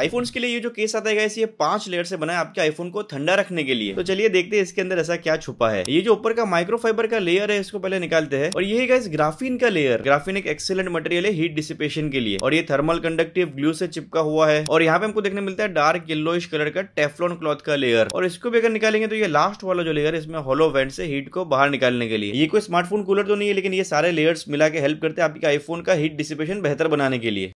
iPhones के लिए ये जो केस आता है ये पांच लेयर से बना है आपके आईफोन को ठंडा रखने के लिए तो चलिए देखते हैं इसके अंदर ऐसा क्या छुपा है ये जो ऊपर का माइक्रोफाइबर का लेयर है इसको पहले निकालते हैं और ये इस ग्राफीन का लेयर ग्राफीन एक एक्सेलेंट मटेरियल है हीट डिसिपेशन के लिए और ये थर्मल कंडक्टिव ग्लू से चिपका हुआ है और यहाँ पे हमको देखने मिलता है डार्क येल्लोइश कलर का टेफलॉन क्लॉथ का लेयर और इसको भी अगर निकालेंगे तो ये लास्ट वाला जो लेयर है इसमें होलो वेंट से हीट को बाहर निकालने के लिए ये कोई स्मार्टफोन कूलर तो नहीं है लेकिन ये सारे लेयर्स मिला के हेल्प करते हैं आपके आईफोन का हीट डिसिपेशन बेहतर बनाने के लिए